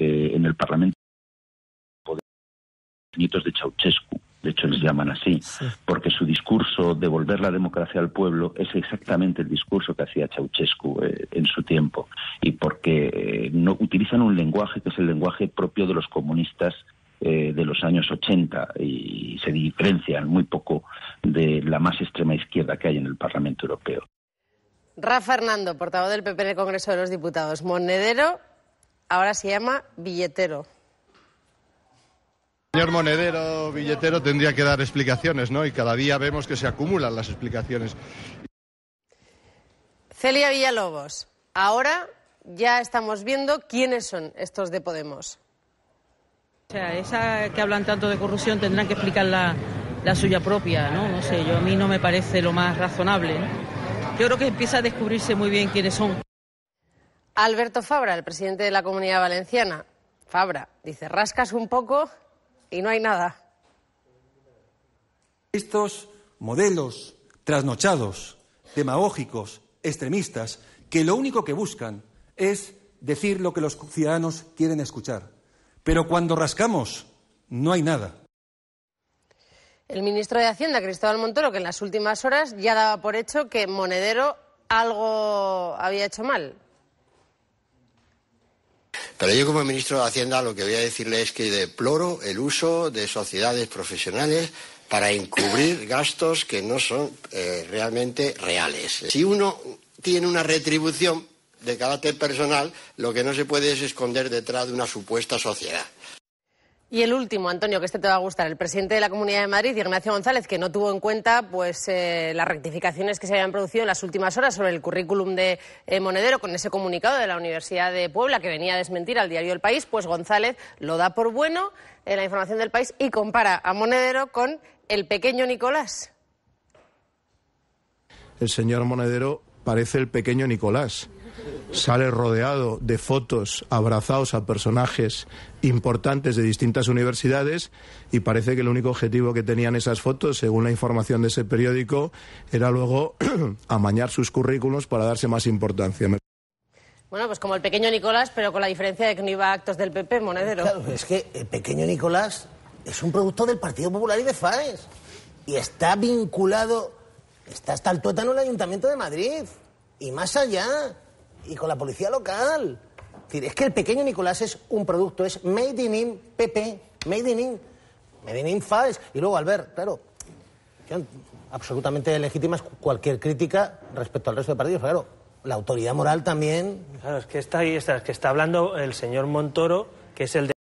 Eh, en el Parlamento nietos de Ceausescu, de hecho les llaman así, porque su discurso de volver la democracia al pueblo es exactamente el discurso que hacía Ceausescu eh, en su tiempo, y porque eh, no utilizan un lenguaje que es el lenguaje propio de los comunistas de los años 80 y se diferencian muy poco de la más extrema izquierda que hay en el Parlamento Europeo. Rafa Fernando, portavoz del PP en el Congreso de los Diputados. Monedero ahora se llama billetero. señor monedero, billetero, tendría que dar explicaciones, ¿no? Y cada día vemos que se acumulan las explicaciones. Celia Villalobos, ahora ya estamos viendo quiénes son estos de Podemos. O sea, esa que hablan tanto de corrupción tendrán que explicar la, suya propia, ¿no? No sé, yo a mí no me parece lo más razonable. Yo creo que empieza a descubrirse muy bien quiénes son. Alberto Fabra, el presidente de la Comunidad Valenciana. Fabra dice, rascas un poco y no hay nada. Estos modelos trasnochados, demagógicos, extremistas, que lo único que buscan es decir lo que los ciudadanos quieren escuchar. Pero cuando rascamos, no hay nada. El ministro de Hacienda, Cristóbal Montoro, que en las últimas horas ya daba por hecho que Monedero algo había hecho mal. Pero yo como ministro de Hacienda lo que voy a decirle es que deploro el uso de sociedades profesionales para encubrir gastos que no son eh, realmente reales. Si uno tiene una retribución de carácter personal, lo que no se puede es esconder detrás de una supuesta sociedad. Y el último, Antonio, que este te va a gustar, el presidente de la Comunidad de Madrid, Ignacio González, que no tuvo en cuenta pues, eh, las rectificaciones que se habían producido en las últimas horas sobre el currículum de eh, Monedero con ese comunicado de la Universidad de Puebla que venía a desmentir al diario El País, pues González lo da por bueno en eh, la información del país y compara a Monedero con el pequeño Nicolás. El señor Monedero parece el pequeño Nicolás sale rodeado de fotos, abrazados a personajes importantes de distintas universidades y parece que el único objetivo que tenían esas fotos, según la información de ese periódico, era luego amañar sus currículos para darse más importancia. Bueno, pues como el pequeño Nicolás, pero con la diferencia de que no iba a actos del PP, Monedero. es que el pequeño Nicolás es un producto del Partido Popular y de FAES. Y está vinculado, está hasta el tuétano el Ayuntamiento de Madrid. Y más allá, y con la policía local. Es, que el pequeño Nicolás es un producto, es made in, in made in, made in, in Y luego, Albert, claro, absolutamente legítimas cualquier crítica respecto al resto de partidos, claro. La autoridad moral también. Claro, es que está ahí, es que está hablando el señor Montoro, que es el de.